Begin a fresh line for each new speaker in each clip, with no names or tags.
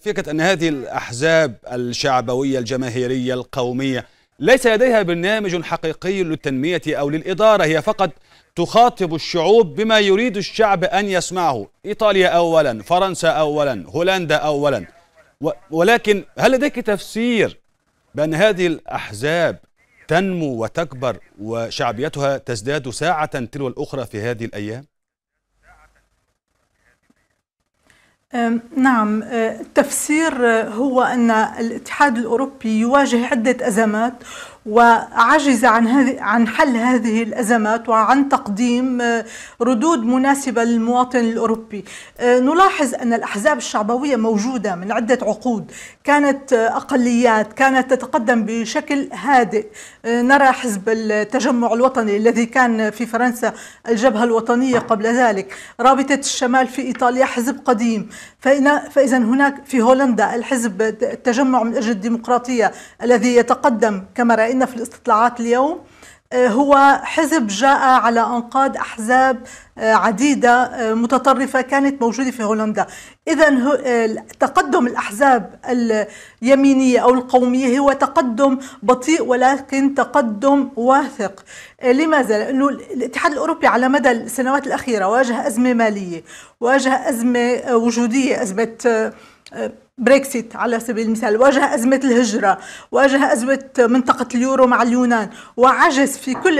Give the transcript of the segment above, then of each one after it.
فكرة أن هذه الأحزاب الشعبوية الجماهيرية القومية ليس لديها برنامج حقيقي للتنمية أو للإدارة هي فقط تخاطب الشعوب بما يريد الشعب أن يسمعه إيطاليا أولا فرنسا أولا هولندا أولا ولكن هل لديك تفسير بأن هذه الأحزاب تنمو وتكبر وشعبيتها تزداد ساعة تلو الأخرى في هذه الأيام؟
نعم أه، التفسير أه، هو أن الاتحاد الأوروبي يواجه عدة أزمات وعجز عن هذه عن حل هذه الازمات وعن تقديم آه، ردود مناسبه للمواطن الاوروبي. آه، نلاحظ ان الاحزاب الشعبويه موجوده من عده عقود، كانت آه، اقليات، كانت تتقدم بشكل هادئ. نرى حزب التجمع الوطني الذي كان في فرنسا الجبهه الوطنيه قبل ذلك، رابطه الشمال في ايطاليا حزب قديم، فاذا هناك في هولندا الحزب التجمع من اجل الديمقراطيه الذي يتقدم كما راينا في الاستطلاعات اليوم آه، هو حزب جاء على انقاض احزاب آه، عديدة آه، متطرفة كانت موجودة في هولندا إذا آه، تقدم الأحزاب اليمينية أو القومية هو تقدم بطيء ولكن تقدم واثق لماذا؟ لأنه الاتحاد الأوروبي على مدى السنوات الأخيرة واجه أزمة مالية واجه أزمة وجودية أزمة بريكسيت على سبيل المثال واجه أزمة الهجرة واجه أزمة منطقة اليورو مع اليونان وعجز في كل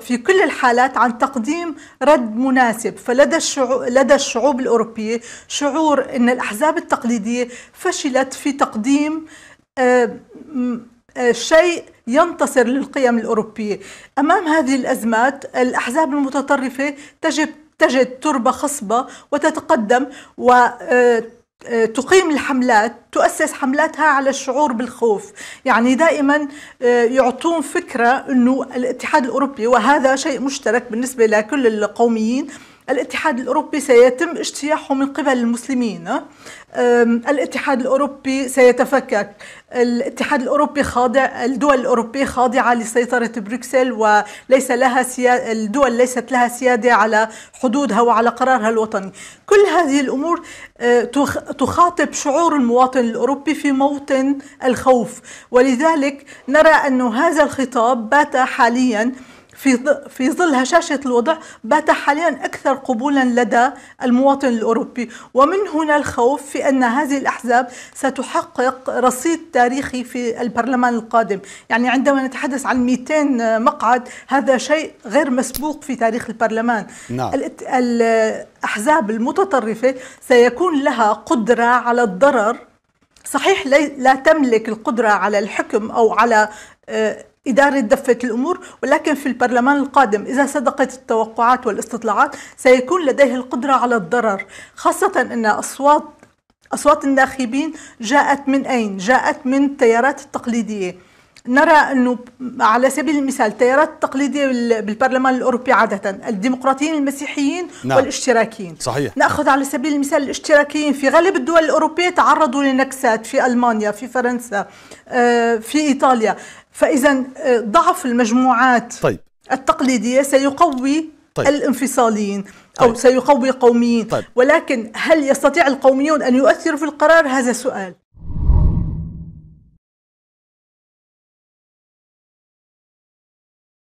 في كل الحالات عن تقديم رد مناسب فلدى الشعوب لدى الشعوب الأوروبية شعور أن الأحزاب التقليدية فشلت في تقديم آه، آه، شيء ينتصر للقيم الأوروبية أمام هذه الأزمات الأحزاب المتطرفة تجد تجد تربة خصبة وتتقدم و آه، آه، تقيم الحملات تؤسس حملاتها على الشعور بالخوف يعني دائما آه، يعطون فكرة أنه الاتحاد الأوروبي وهذا شيء مشترك بالنسبة لكل القوميين الاتحاد الأوروبي سيتم اجتياحه من قبل المسلمين الاتحاد الأوروبي سيتفكك الاتحاد الأوروبي خاضع الدول الأوروبية خاضعة لسيطرة بروكسل وليس لها سياد الدول ليست لها سيادة على حدودها وعلى قرارها الوطني كل هذه الأمور أه، تخاطب شعور المواطن الأوروبي في موطن الخوف ولذلك نرى أن هذا الخطاب بات حالياً في في ظل هشاشة الوضع بات حاليا أكثر قبولا لدى المواطن الأوروبي ومن هنا الخوف في أن هذه الأحزاب ستحقق رصيد تاريخي في البرلمان القادم يعني عندما نتحدث عن 200 مقعد هذا شيء غير مسبوق في تاريخ البرلمان نعم. الأحزاب المتطرفة سيكون لها قدرة على الضرر صحيح لا تملك القدرة على الحكم أو على آه، إدارة دفة الأمور ولكن في البرلمان القادم إذا صدقت التوقعات والاستطلاعات سيكون لديه القدرة على الضرر خاصة أن أصوات أصوات الناخبين جاءت من أين؟ جاءت من التيارات التقليدية نرى أنه على سبيل المثال التيارات التقليدية بالبرلمان الأوروبي عادة الديمقراطيين المسيحيين نعم. والاشتراكيين صحيح نأخذ على سبيل المثال الاشتراكيين في غالب الدول الأوروبية تعرضوا لنكسات في ألمانيا في فرنسا آه، في إيطاليا فاذا آه، ضعف المجموعات طيب. التقليديه سيقوي طيب. الانفصاليين او طيب. سيقوي القوميين طيب. ولكن هل يستطيع القوميون ان يؤثروا في القرار هذا
سؤال